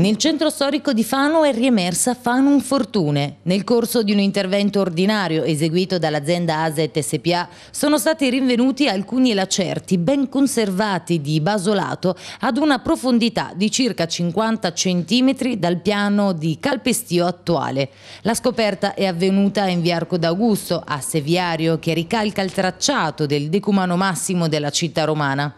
Nel centro storico di Fano è riemersa Fanum Fortune. Nel corso di un intervento ordinario eseguito dall'azienda Aset SPA sono stati rinvenuti alcuni lacerti ben conservati di basolato ad una profondità di circa 50 cm dal piano di calpestio attuale. La scoperta è avvenuta in Viarco d'Augusto, asse viario che ricalca il tracciato del decumano massimo della città romana.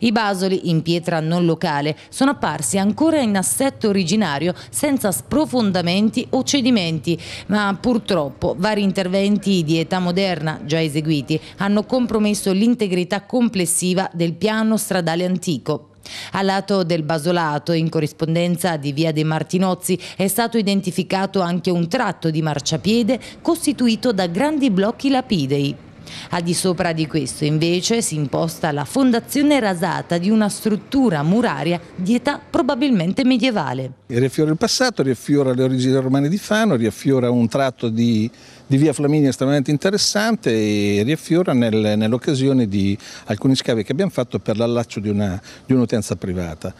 I basoli, in pietra non locale, sono apparsi ancora in assetto originario senza sprofondamenti o cedimenti, ma purtroppo vari interventi di età moderna già eseguiti hanno compromesso l'integrità complessiva del piano stradale antico. A lato del basolato, in corrispondenza di via dei Martinozzi, è stato identificato anche un tratto di marciapiede costituito da grandi blocchi lapidei. Al di sopra di questo invece si imposta la fondazione rasata di una struttura muraria di età probabilmente medievale. Riaffiora il passato, riaffiora le origini romane di Fano, riaffiora un tratto di, di via Flaminia estremamente interessante e riaffiora nel, nell'occasione di alcuni scavi che abbiamo fatto per l'allaccio di un'utenza privata.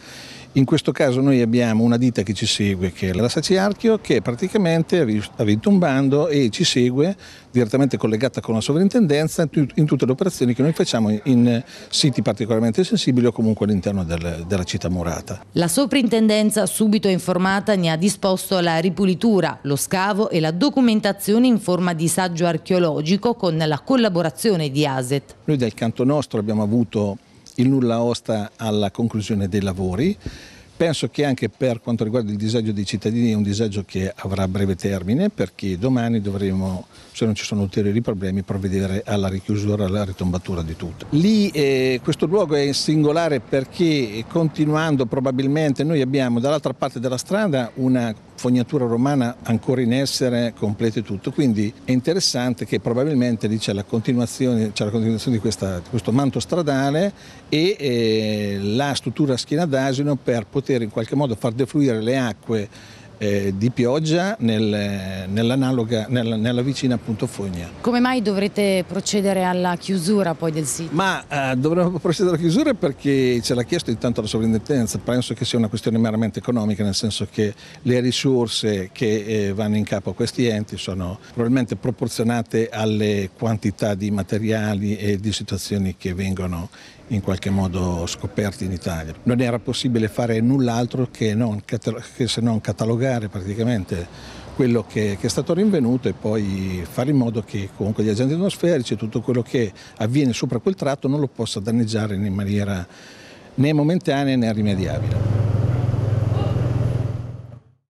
In questo caso noi abbiamo una ditta che ci segue, che è la Saci Archio, che praticamente ha vinto un bando e ci segue direttamente collegata con la sovrintendenza in tutte le operazioni che noi facciamo in siti particolarmente sensibili o comunque all'interno del, della città murata. La sovrintendenza, subito informata, ne ha disposto la ripulitura, lo scavo e la documentazione in forma di saggio archeologico con la collaborazione di ASET. Noi dal canto nostro abbiamo avuto il nulla osta alla conclusione dei lavori. Penso che anche per quanto riguarda il disagio dei cittadini è un disagio che avrà breve termine perché domani dovremo, se non ci sono ulteriori problemi, provvedere alla richiusura, alla ritombatura di tutto. Lì eh, questo luogo è singolare perché continuando probabilmente noi abbiamo dall'altra parte della strada una fognatura romana ancora in essere, complete tutto. Quindi è interessante che probabilmente lì c'è la continuazione, c'è la continuazione di, questa, di, questo manto stradale e eh, la struttura a schiena d'asino per poter in qualche modo far defluire le acque eh, di pioggia nel, nell'analoga, nella, nella, vicina appunto Fogna. Come mai dovrete procedere alla chiusura poi del sito? Ma eh, dovremmo procedere alla chiusura perché ce l'ha chiesto intanto la sovrintendenza, penso che sia una questione meramente economica, nel senso che le risorse che eh, vanno in capo a questi enti sono probabilmente proporzionate alle quantità di materiali e di situazioni che vengono in qualche modo scoperti in Italia. Non era possibile fare null'altro che, che se non catalogare modificare praticamente quello che, che, è stato rinvenuto e poi fare in modo che comunque gli agenti atmosferici e tutto quello che avviene sopra quel tratto non lo possa danneggiare in maniera né momentanea né rimediabile.